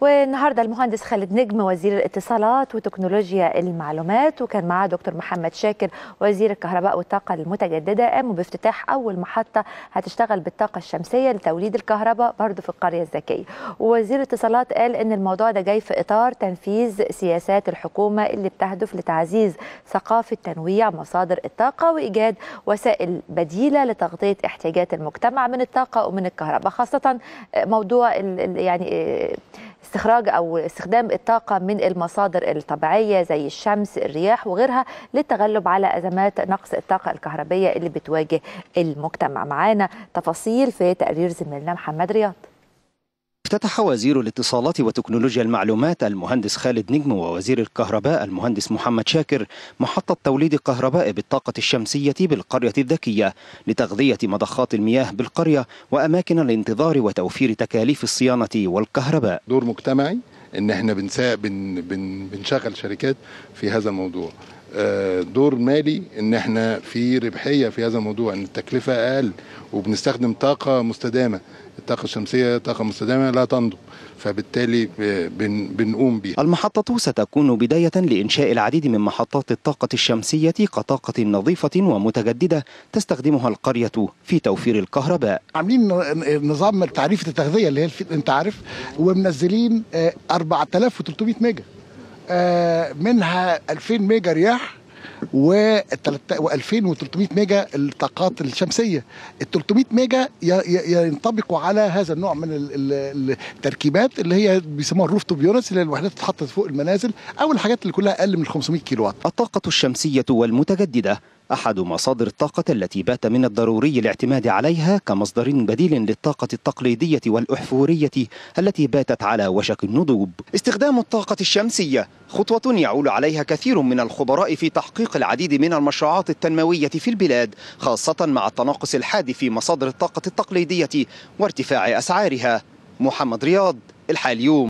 والنهارده المهندس خالد نجم وزير الاتصالات وتكنولوجيا المعلومات وكان معاه دكتور محمد شاكر وزير الكهرباء والطاقه المتجدده قاموا بافتتاح اول محطه هتشتغل بالطاقه الشمسيه لتوليد الكهرباء برضه في القريه الذكيه ووزير الاتصالات قال ان الموضوع ده جاي في اطار تنفيذ سياسات الحكومه اللي بتهدف لتعزيز ثقافه تنويع مصادر الطاقه وايجاد وسائل بديله لتغطيه احتياجات المجتمع من الطاقه ومن الكهرباء خاصه آه، موضوع يعني آه، استخراج أو استخدام الطاقة من المصادر الطبيعية زي الشمس الرياح وغيرها للتغلب على أزمات نقص الطاقة الكهربية اللي بتواجه المجتمع معانا تفاصيل في تقرير زميلنا محمد رياض افتتح وزير الاتصالات وتكنولوجيا المعلومات المهندس خالد نجم ووزير الكهرباء المهندس محمد شاكر محطة توليد الكهرباء بالطاقة الشمسية بالقرية الذكية لتغذية مضخات المياه بالقرية وأماكن الانتظار وتوفير تكاليف الصيانة والكهرباء دور مجتمعي ان احنا بنشغل شركات في هذا الموضوع دور مالي ان احنا في ربحيه في هذا الموضوع ان التكلفه اقل وبنستخدم طاقه مستدامه الطاقه الشمسيه طاقه مستدامه لا تنضب فبالتالي بنقوم بيها المحطة ستكون بداية لإنشاء العديد من محطات الطاقة الشمسية كطاقة نظيفة ومتجددة تستخدمها القرية في توفير الكهرباء عاملين نظام تعريفة التغذية اللي هي انت عارف ومنزلين 4300 آه، ميجا آه، منها 2000 ميجا رياح و 2300 ميجا الطاقات الشمسيه ال 300 ميجا ينطبقوا على هذا النوع من التركيبات اللي هي بيسموها الروف توب يونتس اللي هي الوحدات اللي فوق المنازل او الحاجات اللي كلها اقل من 500 كيلو وات الطاقه الشمسيه والمتجدده أحد مصادر الطاقة التي بات من الضروري الاعتماد عليها كمصدر بديل للطاقة التقليدية والأحفورية التي باتت على وشك النضوب استخدام الطاقة الشمسية خطوة يعول عليها كثير من الخبراء في تحقيق العديد من المشروعات التنموية في البلاد خاصة مع التناقص الحاد في مصادر الطاقة التقليدية وارتفاع أسعارها محمد رياض الحال